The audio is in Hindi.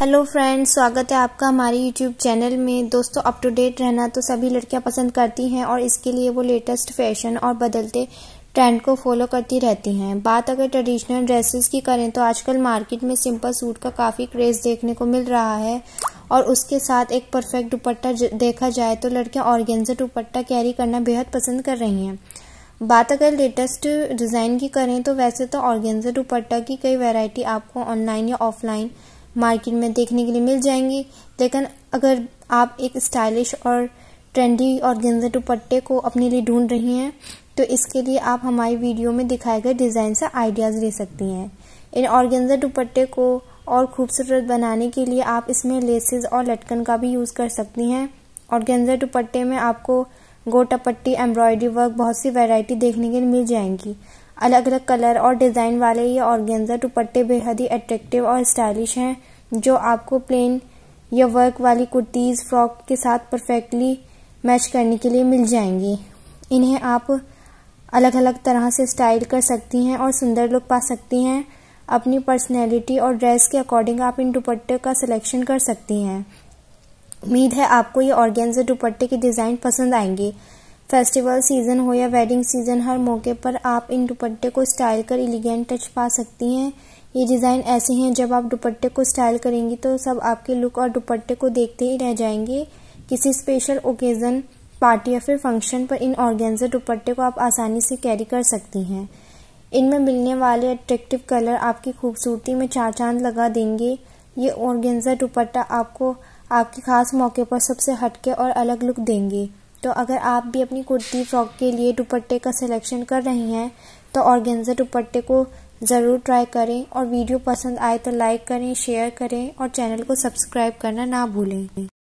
हेलो फ्रेंड्स स्वागत है आपका हमारे यूट्यूब चैनल में दोस्तों अप टू डेट रहना तो सभी लड़कियां पसंद करती हैं और इसके लिए वो लेटेस्ट फैशन और बदलते ट्रेंड को फॉलो करती रहती हैं बात अगर ट्रेडिशनल ड्रेसेस की करें तो आजकल मार्केट में सिंपल सूट का काफ़ी क्रेज़ देखने को मिल रहा है और उसके साथ एक परफेक्ट दुपट्टा देखा जाए तो लड़कियाँ ऑर्गेंजा दुपट्टा कैरी करना बेहद पसंद कर रही हैं बात अगर लेटेस्ट डिज़ाइन की करें तो वैसे तो ऑर्गेंजा दुपट्टा की कई वेराइटी आपको ऑनलाइन या ऑफलाइन मार्केट में देखने के लिए मिल जाएंगी लेकिन अगर आप एक स्टाइलिश और ट्रेंडी और गेंजे दुपट्टे को अपने लिए ढूंढ रही हैं तो इसके लिए आप हमारी वीडियो में दिखाए गए डिज़ाइन से आइडियाज़ ले सकती हैं इन ऑर्गेंजा दुपट्टे को और खूबसूरत बनाने के लिए आप इसमें लेसेस और लटकन का भी यूज़ कर सकती हैं ऑर्गेंजा दुपट्टे में आपको गोटा पट्टी एम्ब्रॉयडरी वर्क बहुत सी वैरायटी देखने के लिए मिल जाएंगी अलग अलग कलर और डिज़ाइन वाले ये ऑर्गेंजा दुपट्टे बेहद ही अट्रेक्टिव और स्टाइलिश हैं जो आपको प्लेन या वर्क वाली कुर्तीज़ फ्रॉक के साथ परफेक्टली मैच करने के लिए मिल जाएंगी इन्हें आप अलग अलग तरह से स्टाइल कर सकती हैं और सुंदर लुक पा सकती हैं अपनी पर्सनैलिटी और ड्रेस के अकॉर्डिंग आप इन दुपट्टे का सिलेक्शन कर सकती हैं उम्मीद है आपको ये ऑर्गेन्जा दुपट्टे के डिज़ाइन पसंद आएंगे फेस्टिवल सीजन हो या वेडिंग सीजन हर मौके पर आप इन दुपट्टे को स्टाइल कर इलिगेंट टच पा सकती हैं ये डिज़ाइन ऐसे हैं जब आप दुपट्टे को स्टाइल करेंगी तो सब आपके लुक और दुपट्टे को देखते ही रह जाएंगे किसी स्पेशल ओकेज़न पार्टी या फिर फंक्शन पर इन ऑर्गेन्जा दुपट्टे को आप आसानी से कैरी कर सकती हैं इनमें मिलने वाले अट्रैक्टिव कलर आपकी खूबसूरती में चार चांद लगा देंगे ये ऑर्गेन्जा दुपट्टा आपको आपके खास मौके पर सबसे हटके और अलग लुक देंगे तो अगर आप भी अपनी कुर्ती फ्रॉक के लिए दुपट्टे का सिलेक्शन कर रही हैं तो ऑर्गेन्जा दुपट्टे को ज़रूर ट्राई करें और वीडियो पसंद आए तो लाइक करें शेयर करें और चैनल को सब्सक्राइब करना ना भूलें